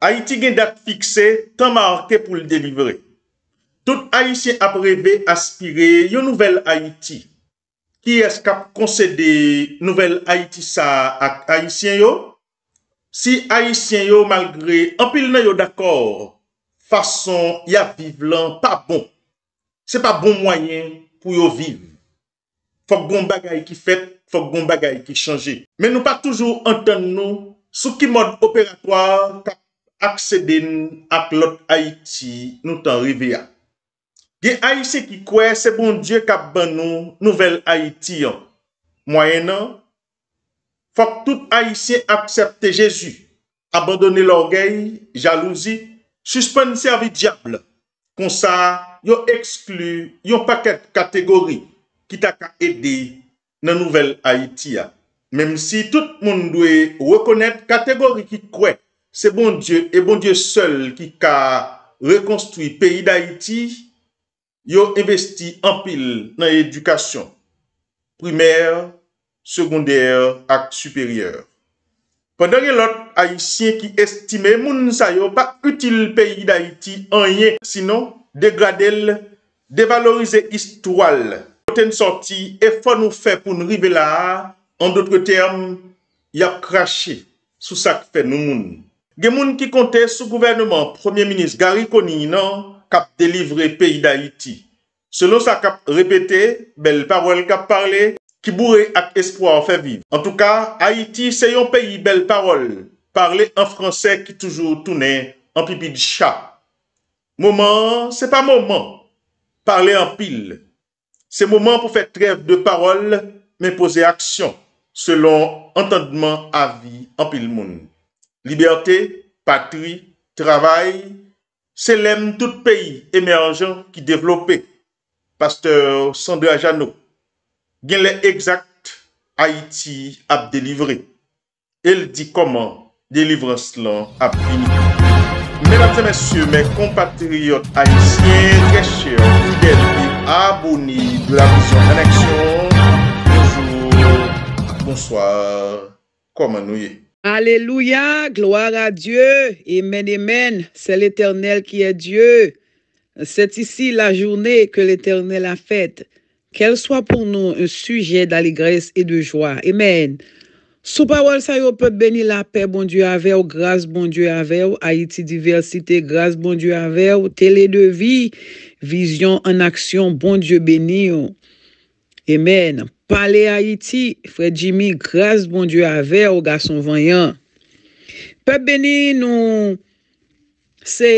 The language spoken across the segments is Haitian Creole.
Haiti gen dat fikse, tan marke pou li devivere. Tout Haitien ap revé aspire yo nouvel Haiti. Ki eskap konsede nouvel Haiti sa ak Haitien yo? Si Haitien yo malgre anpil na yo dakor, fason ya vive lan pa bon. Se pa bon mwayen pou yo vive. Fok goun bagay ki fet, fok goun bagay ki chanje. Men nou pa toujou anten nou sou ki mod operatoir akse den ap lot Aiti nou tan rive ya. Ge Aise ki kwe, se bon Diyo kap ban nou nouvel Aitiyan. Mwayen an, fok tout Aise aksepte Jezu, abandone lorgey, jalouzi, suspensi avi diable. Kon sa, yo eksklu yon paket kategori ki ta ka edi nan nouvel Aitiyan. Mem si tout moun dwe wakonet kategori ki kwe, Se bon die et bon die seul ki ka rekonstruit peyi d'Haïti, yo investi ampil nan yé edukasyon, primer, sekondèr ak supèryèr. Pendèr yé lot Haïtien ki estime moun sa yo pa util peyi d'Haïti anyè, sinon degradèl, devalorize histoual. Moun ten sorti, efwa nou fè pou nou rivela, an doutre term, ya krashe sou sak fè nou moun. Gen moun ki konte sou gouvernement, premier-ministre Gary Coney nan, kap delivre peyi d'Haïti. Selon sa kap repete, bel parol kap parle, ki bourre ak espoi an fevive. En tout ka, Haïti se yon peyi bel parol, parle en fransè ki toujou toune, an pipi di chap. Mouman, se pa mouman, parle en pil. Se mouman pou fè trev de parol, men pose aksyon, selon entendman avi an pil moun. Liberté, patrie, travèl, sè lèm tout pèyi émerjan ki dèvlopè. Pasteur Sandou Ajano, gen lè exact, Haïti ap délivré. El di koman, délivre slan ap inik. Mèdames et mèsyè, mè kompatriot haïtien, kèchè, foudèl, abouni, blavison, aneksyon, bonjour, bonsoir, koman nouye. Alléluia, gloire à Dieu. Amen, amen. C'est l'Éternel qui est Dieu. C'est ici la journée que l'Éternel a faite. Qu'elle soit pour nous un sujet d'allégresse et de joie. Amen. Sous parole, ça peut bénir la paix, bon Dieu avec vous, grâce, bon Dieu avec vous, Haïti diversité, grâce, bon Dieu avec vous, télé de vie, vision en action, bon Dieu béni. Amen. pale Haiti, fredjimi, grase bon dieu ave, o gason vanyan. Peb beni nou se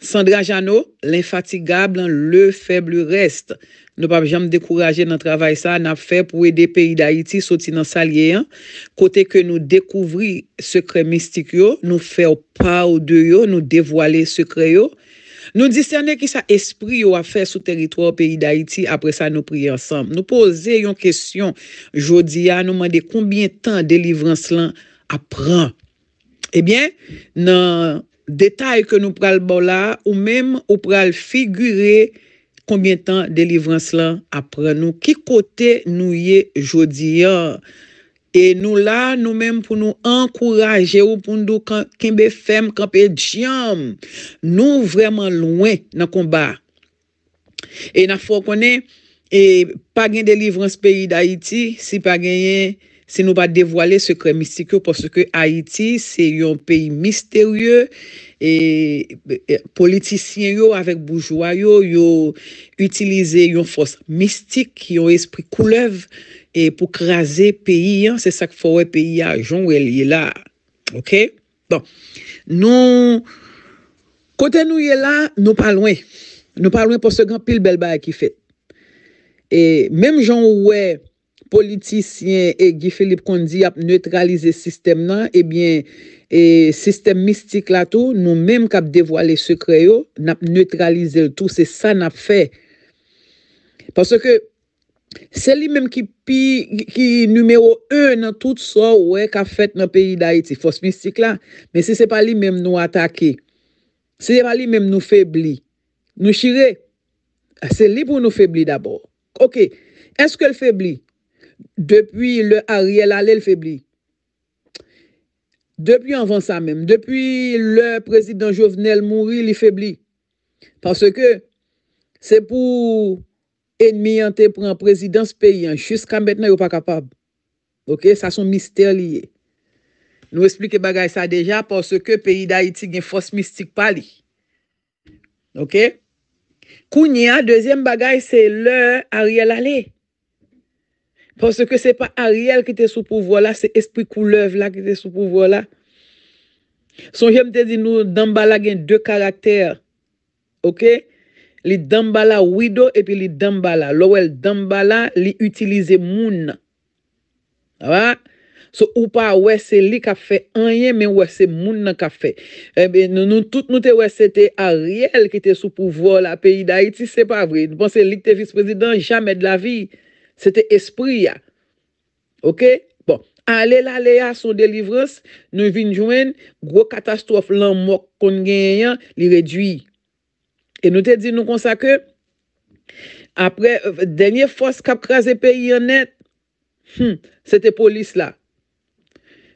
Sandra Jano, l'infatigable, le feble reste. Nou pa jom dekouraje nan travay sa, nan fe pou e de peyi da Haiti, soti nan salyeyan, kote ke nou dekouvri sekre mistik yo, nou fe ou pa ou deyo, nou devwale sekre yo, Nou disyane ki sa espri yo a fe sou teritoryo peyi da iti, apre sa nou priye ansam. Nou pose yon kesyon, jodi ya nou mande kombien tan delivran slan apren? Ebyen, nan detay ke nou pral bola ou mem ou pral figure kombien tan delivran slan apren nou? Ki kote nou ye jodi ya? E nou la, nou menm pou nou ankouraje ou pou nou kenbe fem, kanpe djiam, nou vreman lwen nan komba. E nan fò konen, e pa gen delivrans peyi d'Haïti, se pa genyen, se nou pa devwale sekre mistikyo, porske Haïti se yon peyi misterye, e, e, politisyen yo avèk boujwa yo, yo utilize yon fòs mistik, yon espri koulev, e pou kraze peyi an, se sak fowè peyi an, joun wè yè la, ok, bon, nou, kote nou yè la, nou palwen, nou palwen pou segan pil bel baye ki fet, e, mem joun wè, politisyen, e, gifilip kondi ap neutralize sistem nan, ebyen, e, sistem mistik la tou, nou mem kap devwale sekre yo, nap neutralize l tou, se sa nap fe, parce ke, Se li menm ki numero 1 nan tout so wek a fèt nan peyi da iti. Fos mistik la. Men se se pa li menm nou atake. Se se pa li menm nou febli. Nou shire. Se li pou nou febli dabor. Ok. Eske l febli? Depi le Ariel Ale l febli. Depi anvan sa menm. Depi le prezident Jovenel Mouri li febli. Parce ke se pou... Enmi yante pou an prezidans peyi an. Jus ka mèt nan yo pa kapab. Ok, sa son mister liye. Nou esplike bagay sa deja porske peyi da iti gen fos mistik pa li. Ok? Kou nye a, dezyen bagay se lè Ariel ale. Porske se pa Ariel ki te sou pouvo la, se esplikou lèv la ki te sou pouvo la. Son jem te di nou dan bala gen dè karakter. Ok? Ok? Li dambala wido epi li dambala. Lo wel dambala, li utilize moun nan. Awa? So ou pa wese li ka fe anye, men wese moun nan ka fe. Ebe, eh nou nou tout nou te wese te a riel ki te sou pouvo la peyi da Haiti, se pa vre. Nou pense li te vice-president jamè de la vi. Se te espri ya. Ok? Bon. Ale la le a son delivres, nou vinjouen, gro katastrof lan mok kon genye yan, li redwi. E nou te di nou konsa ke, apre, euh, denye fos kap kraze peyi anet, hmm, sete polis la.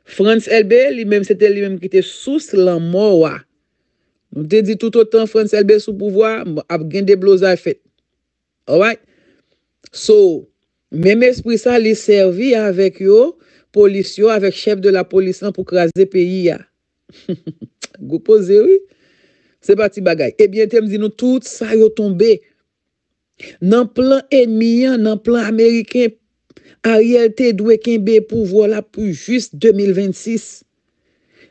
Frans LB, li menm, sete li menm ki te sous la morwa. Nou te di tout otan Frans LB sou pouvoi, ap gen de blosa efet. Alright? So, menm espri sa li servi avek yo, polis yo, avek chef de la polis lan pou kraze peyi ya. Goupo zewi. Se pati bagay. Ebyen eh tem zinou, tout sa yotombe. Nan plan enmiyan, nan plan Ameriken, a realte dwe kenbe pou vola pou juste 2026.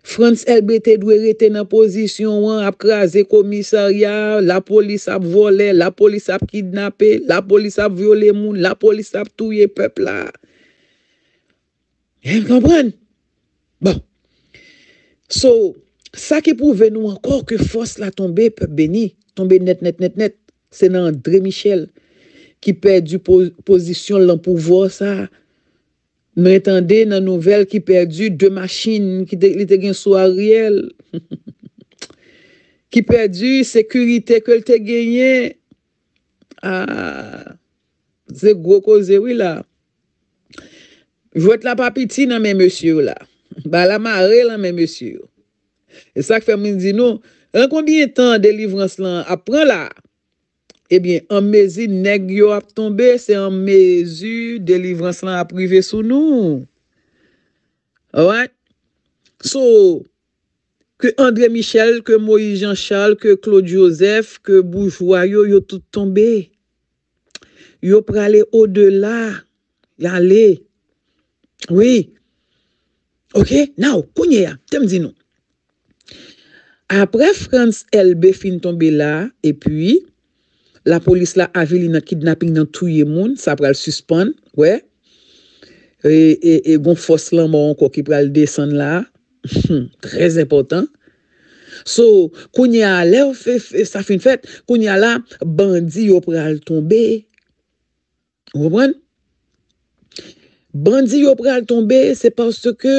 Frans LBT dwe rete nan pozisyon an, ap kraze komisaryan, la polis ap vole, la polis ap kidnape, la polis ap viole moun, la polis ap touye pepla. Yen kompran? Bon. So, Sa ki pou ven nou ankor, ke fos la tombe, pe beni. Tombe net, net, net, net. Se nan André Michel, ki perdi posisyon lan pouvo sa. Mwen etande nan nouvel, ki perdi de machin, ki te gen sou a riel. Ki perdi sekurite ke te genyen. A, ze gro ko ze wila. Jwet la papiti nan men monsyou la. Ba la mare lan men monsyou. E sa k fèmè zin nou, an konbien tan delivrans lan ap prè la? Ebyen, an mezi neg yo ap tombe, se an mezi delivrans lan ap prive sou nou. Alright? So, ke André Michel, ke Moïse Jean-Charles, ke Claude Joseph, ke Bourgeois, yo yo tout tombe. Yo prè alè o de la, yalè. Oui. Ok? Nou, konye ya, tem zin nou. apre Frans LB fin tombe la, e pi, la polis la avili nan kidnapping nan touye moun, sa pral suspon, we, e, e, e gon fos lan moun kwa ki pral desen la, hmm, trez importan, so, kounye a le, sa fin fet, kounye a la, bandi yo pral tombe, ou mwen, Bandi yo pral tombe, se parce ke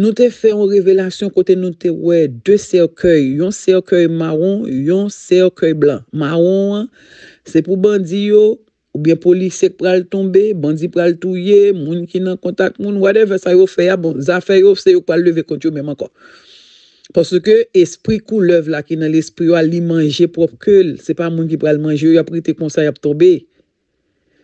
nou te fè an revelasyon kote nou te wè, de serkèy, yon serkèy maron, yon serkèy blan. Maron an, se pou bandi yo, ou bien polisek pral tombe, bandi pral touye, moun ki nan kontak moun, whatever sa yo fè ya, bon, za fè yo se yo pral leve kont yo mèman kon. Parce ke, espri kou lev la, ki nan l'espri yo a li manje prop kul, se pa moun ki pral manje, yo apri te konsay ap tobe.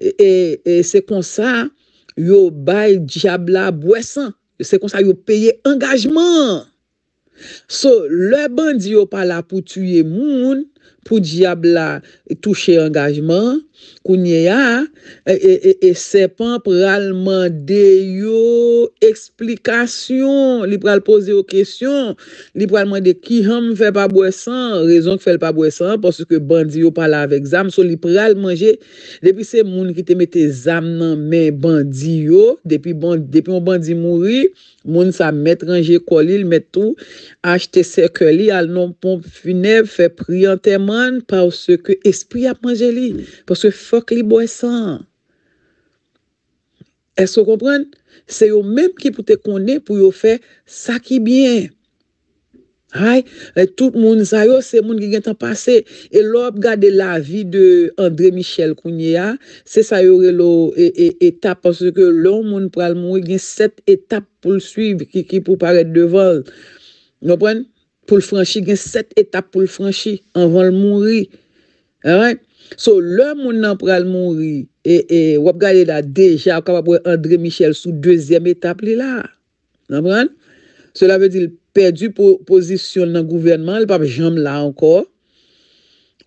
E, e, e se kon sa, yo bay diyabla bwesan. E se kon sa, yo peye engajman. So, le bandi yo pala pou tuye moun, pou diabla touche engajman, kou nye ya e, e, e, e sepan pralman de yo eksplikasyon li pralman de ki ham fe pa bwesan rezon ki fel pa bwesan porsi ke bandi yo pala avek zam sou li pralman je depi se moun ki te mette zam nan men bandi yo depi bon, moun bandi mouri moun sa mette ranje kolil mette tou achete sekeli al non pon funev fe priyante man pa w se ke espri ap manje li. Pa w se fok li boye san. E so kompren? Se yo menm ki pou te kone pou yo fe sa ki bien. Hai? Le tout moun zayo se moun ki gen tan pase. E lop gade la vi de André Michel kounye ya. Se zayo re lo etap pa w se ke loun moun pral mou gen set etap pou l'suib ki pou paret devol. Nopren? pou l'franchi, gen set etap pou l'franchi, anvan l'mouri. Awen, so lè moun nan pral mouri, e wap gade la deja, akapa pou André Michel sou dezyem etap li la. Anwen, cela vè di l'perdu pou posisyon nan gouvernman, l'pap jom la ankor.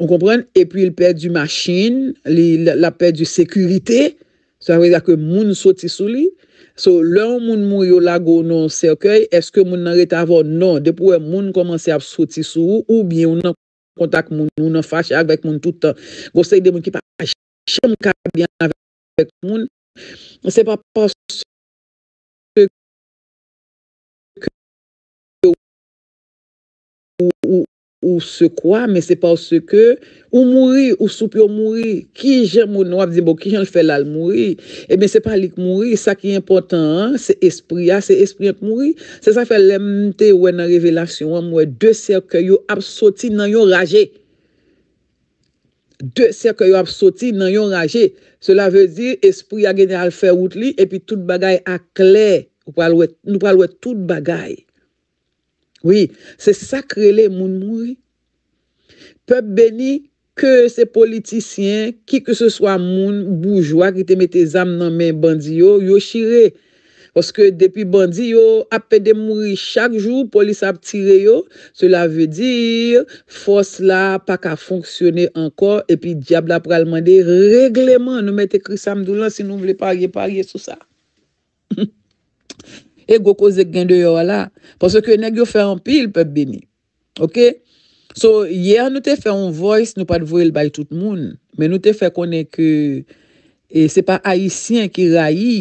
On kompren, e pi l'perdu machine, l'apè du sekurite, cela vè di akè moun soti sou li. So, lè ou moun moun yo la go nou se ok, eske moun nan reta avon nou, depo wè moun komanse ap soti sou, ou bie ou nan kontak moun, ou nan fach ak vek moun toutan. Gosek de moun ki pa a chom ka bian avek moun, se pa pa sou, Ou se kwa, men se pa ou se ke, ou mouri, ou sou pyo mouri, ki jen moun wap di bo, ki jen l fel al mouri. E eh men se pa lik mouri, sa ki important, se espri a, ah, se espri ak mouri. Se sa fe lemte wè nan revelasyon wè, mwè de serke yo apsoti nan yon raje. De serke yo apsoti nan yon raje. Se la vè di, espri a genè al fe wout li, e pi tout bagay ak lè, nou pal wè tout bagay. Oui, se sakre le moun mouri. Peb beni ke se politisyen, ki ke se swa moun boujwa ki te mette zam nan men bandi yo, yo shire. Koske depi bandi yo, apè de mouri chak jou, polis ap tire yo, cela ve dire, fos la, pa ka fonksyone ankor, epi diabla pralman de regleman, nou mette krisam dou lan, si nou vle parye parye sou sa. Hmm. E goko zek gen de yo la. Paswè ke yon e gyo fè anpil, pep beni. Ok? So, yer nou te fè an voice, nou pat vwe l bay tout moun. Men nou te fè konen ke... E se pa aisyen ki rayi.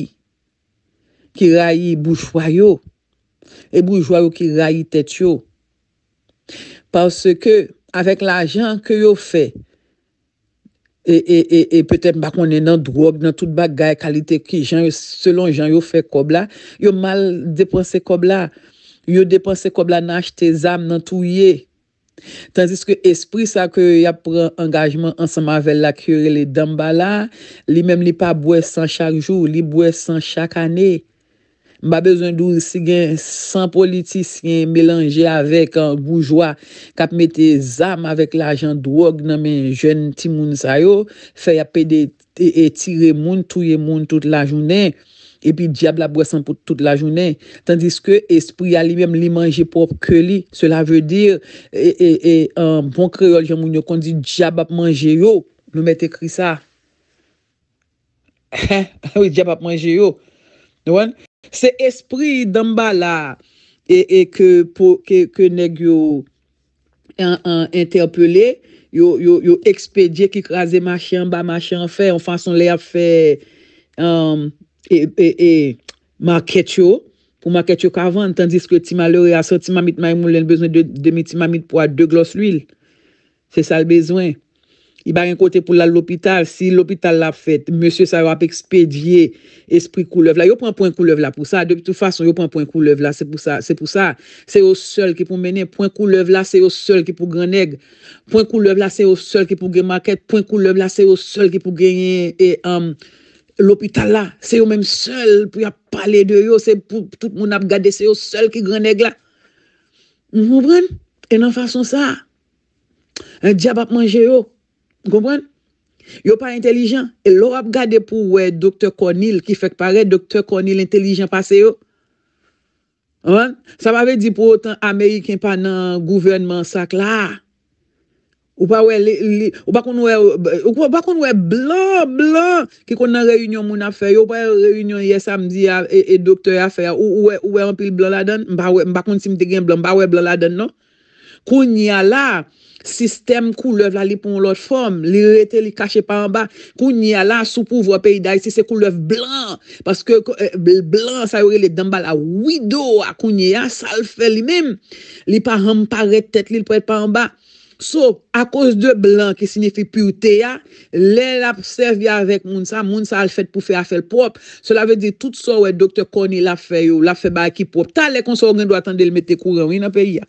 Ki rayi boujwayo. E boujwayo ki rayi tèt yo. Paswè ke avèk la jan kyo yo fè... E peut-être pas qu'on est dans drogue, dans tout bagage qualité qui, selon Jean, y'a fait comme là, y'a mal dépensé comme là, y'a dépensé comme là n'achètez-en, n'en touyez. Tandis que esprit ça que y'a pour engagement ensemble avec la cure et les dambas là, li mèm li pa bouè s'en chaque jour, li bouè s'en chaque année. Mba bezon doun si gen san politisyen melange avek an boujwa kap mette zam avek la jan drog nan men jen ti moun sayo fey apede etire e moun, touye moun tout la jounen epi diab la bwesan pou tout la jounen tandis ke espri alimem li manje prop ke li cela ve dir e, e, e bon kreol jan moun yo kondi diab ap manje yo nou mette kri sa he he he diab ap manje yo nou an Se espri damba la e, e ke nek yo interpele, yo ekspedye ki kaze machan ba machan fe, an fason le a fe um, e, e, ma ket yo pou ma ket yo kavand, tandis ke ti malore a soti mamit maymou lèn bezwen de mi ti mamit pou ad de glos l'il. Se sa l bezwen. I ba gen kote pou la l'hopital. Si l'hopital la fet, monsie sa yo ap ekspedye, esprit koulev la. Yo pou an pou an koulev la pou sa. De tout fason, yo pou an pou an koulev la. Se pou sa, se pou sa. Se yo sol ki pou menen. Pou an koulev la, se yo sol ki pou greneg. Pou an koulev la, se yo sol ki pou genmaket. Pou an koulev la, se yo sol ki pou genyen. E euh, l'hopital la, se yo menm sol. Pou ya pale de yo, se pou tout moun ap gade. Se yo sol ki greneg la. Mwen mwen, en an fason sa. En diab ap manje yo. Yon pa intelijen, e lor ap gade pou we Dr. Cornil ki fek pare, Dr. Cornil intelijen pase yo. Sa pa ve di pou otan Ameriken pa nan gouvernement sak la. Ou pa wè, ou pa kon wè, ou pa kon wè blan, blan, ki kon nan reyunyon moun a fe, yo pa reyunyon ye samdi ya, e doktor ya fe, ou wè, ou wè anpil blan la den, mba wè, mba kon si mte gen blan, mba wè blan la den non. Koun ya la, sistem kou lèv la li pou lòt fòm, li rete li kache pa an ba, koun ya la, sou pou vwa pe yi da yi, se se kou lèv blan, paske eh, blan sa yore li damba la wido a koun ya, sa l fè li mèm, li pa ham pa re tèt li l pou et pa an ba. So, a kos de blan ki sinefi pyrte ya, lè la serv ya avèk moun sa, moun sa al fèt pou fè a fè l prop, sò la vè di tout so wè doktor koni la fè yo, la fè ba ki prop, ta lè kon so gen do atan de l mette kou gen wè na pe yi ya.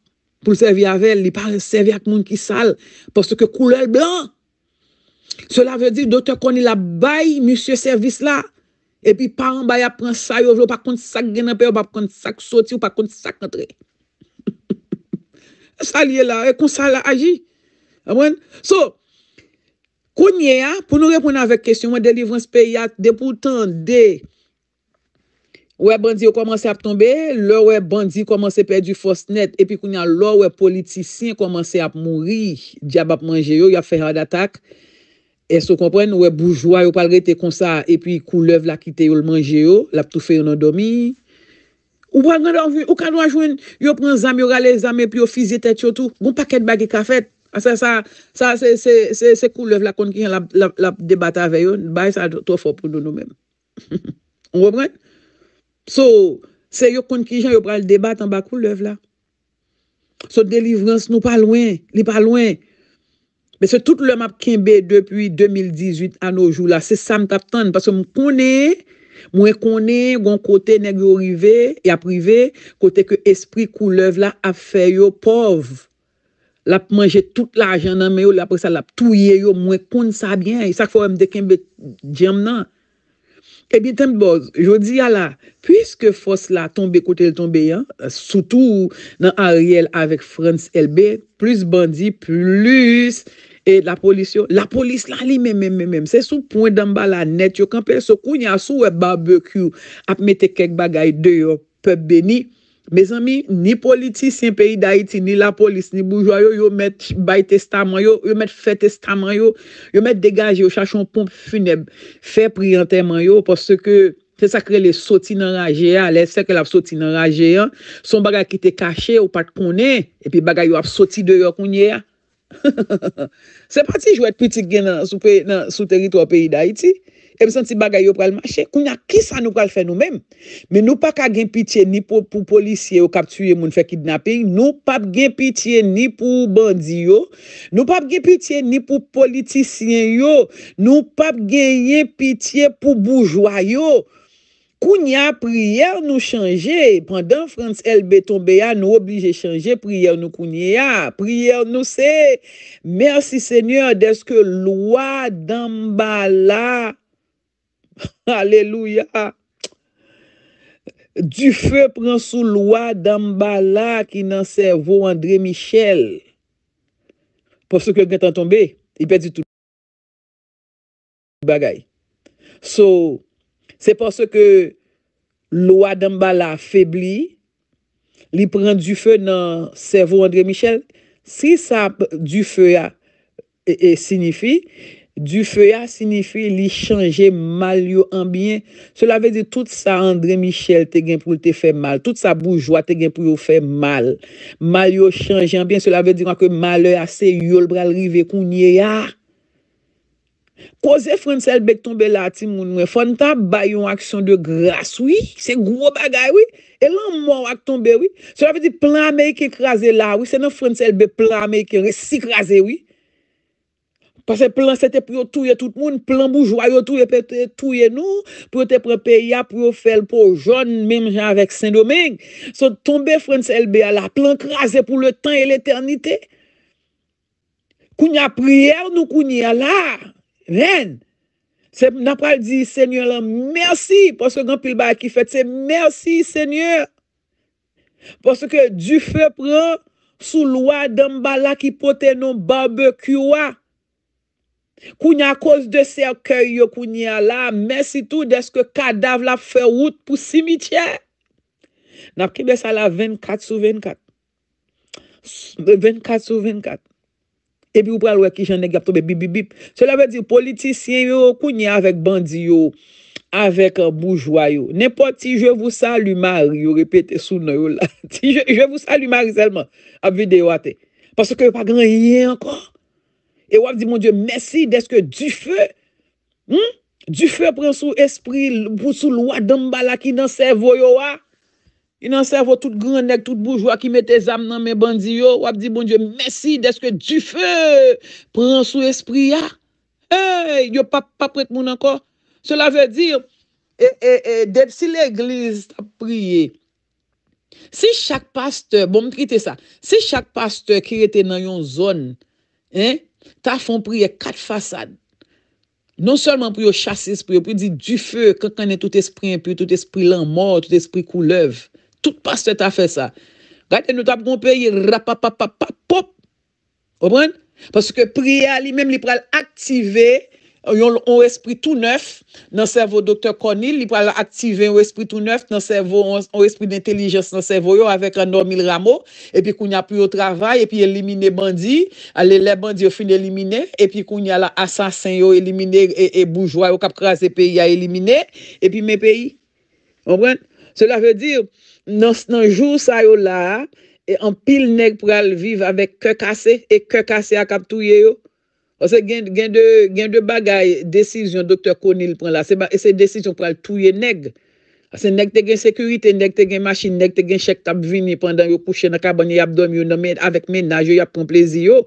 pou l sevi avel, li pa l sevi ak moun ki sal, porske koulel blan. Sola ve di, do te koni la bayi, monsye servis la, epi pa an bayi apren sa yo vlo, pa konti sak genan peyo, pa konti sak soti, ou pa konti sak antre. Sal ye la, e kon sa la aji. Awen? So, konye ya, pou nou repon avèk kesyon, mwen de livrans peyat, de pou tan de... wè bandi yo komanse ap tombe, lò wè bandi komanse perdi fos net, epi kounyan lò wè politisyen komanse ap mouri, dja bap manje yo, yo ap fè rade atak, e sou kompren, wè boujwa yo pal rete konsa, epi koulev la kite yo lmanje yo, lap tou fè yo nan domi, ou wè ganda wè, ou kanda wè jwen, yo pren zami, yo gale zami, pi yo fizye tet yo tou, goun paket bagi kafet, asè sa, sa se koulev la kon ki yon lap debata avè yo, bay sa to fò poun nou mèm, ou wè mwen, So, se yo kon ki jan, yo pral debat an bakou lèv la. So, delivrans nou pa lwen, li pa lwen. Mese tout lèm ap kenbe depi 2018 an nou jou la, se sa m tap tan. Pase m konen, mwen konen, gwen kote neg yo rive, yap rive, kote ke espri kou lèv la ap fe yo pov. Lap manje tout la ajan nan men yo, lap ap touye yo, mwen kon sa byen. E sa kfo m dekenbe djem nan. Ebi eh temboz, yo di ala, pwiske fos la tombe kote l tombe yan, sotou nan Ariel avèk Franz LB, plus bandi, plus, e la polisyon, la polisyon la li men men men men, se sou pwèndan ba la net, yo kampèl se kounyan sou e barbecue, ap metè kek bagay deyo, pep beni, Me zanmi, ni politis yon peyi da iti, ni la polis, ni boujwa yo, yo met bay testaman yo, yo met fe testaman yo, yo met degaj yo, chache yon pomp funeb, fe priyanteman yo, pos se ke, se sa kre le soti nan raje ya, le se kre la soti nan raje ya, son baga ki te kache ou pat konen, epi baga yo ap soti deyo konye ya. Se pati jwet pitik gen nan sou teritwa peyi da iti. Emsan ti bagay yo pral mache. Kounya, ki sa nou pral fe nou men? Men nou pa ka gen pitiye ni pou policye ou kaptuye moun fek idnaping. Nou pap gen pitiye ni pou bandi yo. Nou pap gen pitiye ni pou politisyen yo. Nou pap gen gen pitiye pou boujwa yo. Kounya, priyer nou chanje. Pendan Frans Elbeton beya, nou oblije chanje priyer nou kounya. Priyer nou se. Merci seigneur deske lwa dambala. alelouya, du fe pren sou lwa dambala ki nan servou André Michel, pou sou ke gwen tan tombe, i pe di tou bagay. Sou, se pou sou ke lwa dambala febli, li pren du fe nan servou André Michel, si sa du fe ya signifi, Dufeya sinifi li chanje mal yo ambyen. Sola ve di tout sa André Michel te gen pou te fe mal. Tout sa Bourgeois te gen pou yo fe mal. Mal yo chanje ambyen. Sola ve di wakke male ase yol bralrive kounye ya. Koze frensel be k tombe la ti mounwe. Fanta bayon ak son de gras wik. Se gro bagay wik. E lan mou ak tombe wik. Sola ve di plan mey ke krasen la wik. Se nan frensel be plan mey ke resi krasen wik. Pasè plan sete pou yo touye tout moun, plan boujwa yo touye nou, pou yo te prepe ya, pou yo fel pou joun, mèm jè avèk Saint-Domingue. Sò tombe Frans LB ala, plan krasè pou le tan e l'éternité. Koun ya prier nou koun ya la. Ren, se na pral di Seigneur lan, mèrsi, pasè gen pil ba ki fète se mèrsi Seigneur. Pasè ke du fè pran sou lwa dambala ki pote nou barbe kiuwa. Kouni a koz de serkè yo kouni a la, mersi tou deske kadaf la fè wout pou simitè. Napke besa la 24 sou 24. 24 sou 24. Epi ou pral wè ki jan negyap toube bip bip bip. Sè la vè di politisyen yo kouni a avèk bandi yo, avèk euh, boujwa yo. Nè poti je vou salu mar yo, repete sou nou yo la. Je vou salu mar selman, ap videyo ate. Paso kè yo pa gran yè ankon. E wap di, mon dieu, mersi deske du fe. Hmm? Du fe pren sou esprit. Bousou lwa damba la ki nan servo yo wap. Ah. I nan servo tout grandek, tout boujwa ki mette zam nan me bandi yo. Wap di, mon dieu, mersi deske du fe. Pren sou esprit ya. Ah. Hey! Yo pa pret moun anko. Cela ve dir. Hey! Hey! Hey! Dep si le glise ta priye. Si chak pasteur, bon mkite sa. Si chak pasteur kirete nan yon zon. Hein? ta fon priye kat fasad non solman priyo chase espri priyo priyo di du fe kakane tout espri en piyo tout espri lan mor tout espri kou lev tout pas te ta fe sa gade nou ta pou konpeye rapapapapapop obran paske priye a li mem li pral aktive yon ou espri tout neuf nan servo Dr. Cornil li pou ala aktive ou espri tout neuf nan servo, ou espri d'intellijens nan servo yo avek anon mil ramo epi kou ni api ou travay, epi elimine bandi ale le bandi ou fin elimine epi kou ni ala asasen yo elimine e boujwa yo kap kras e peyi a elimine epi men peyi mwen, cela ve di nan jou sa yo la e an pil neg pou ala vive avek ke kase, e ke kase a kap touye yo Ose gen de bagay, desisyon Dr. Cornil pren la, se desisyon pou al touye neg. Ose neg te gen sekurite, neg te gen machin, neg te gen chek tap vini pandan yo kouche nan kabani yabdom, yo nan men, avek men, nan yo yab pren plezi yo.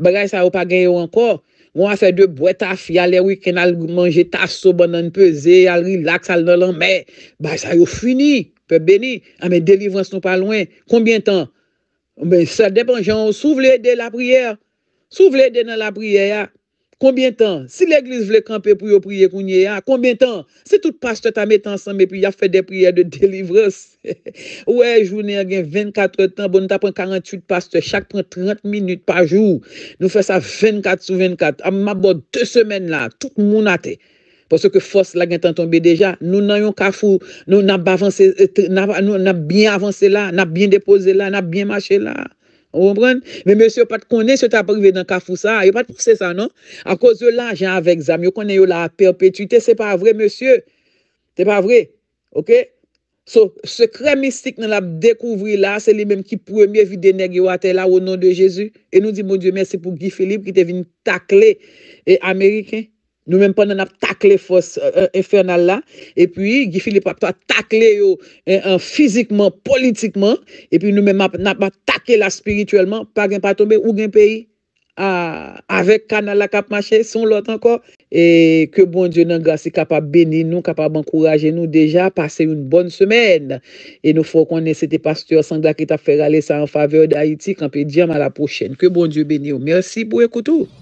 Bagay sa yo pa gen yo ankor. Mwen afe de boet af, yale wik en al manje taso, banan peze, al relax al nan lan, men, ba sa yo fini, pe beni, ame ah, delivran son pa lwen, kombien tan? Men sa depan, jan ou souvle de la priyer, Sou vle de nan la priye ya, kombien tan? Si l'Eglise vle kampe pou yo priye kounye ya, kombien tan? Se tout pastor ta met ansan, me pi ya fè de priye de delivres. Ouè, jounè yon gen 24 tan, bon nou ta pren 48 pastor, chak pren 30 minute pa jou. Nou fè sa 24 sou 24. A mabon, 2 semen la, tout moun ate. Pòsè ke fòs la gen tan tombe deja, nou nan yon kafou, nou nan bavansè, euh, nou nan bian avansè la, nan bian depose la, nan bian mache la. Ou rempren? Men monsye, ou pat konen se ta aprive nan kafousa. Ou pat pou se sa, non? A koz yo la jan avek zami. Ou konen yo la perpetuite. Se pa vre, monsye. Se pa vre. Ok? So, se kre mistik nan la dekouvri la, se li men ki premier vide nèg yo ate la ou nan de Jezu. E nou di, mon dieu, mersi pou Guy Philippe ki te vin takle. E Ameriken. Nou menm pa nan ap takle fos euh, euh, infernal la. E pi gifilipap ta takle yo fizikman, euh, politikman. E pi nou menm ap takle la spirituelman pa gen pa tombe ou gen peyi avek kanal la kap mache son lot anko. E ke bon diyo nan gasi kapab beni nou, kapab ankouraje nou deja. Pase yon bon semen. E nou fokon ne sete pastyo sang la ki ta fer ale sa an fave de Haiti. Kampi diyam a la pochen. Ke bon diyo beni yo. Mersi pou ekoutou.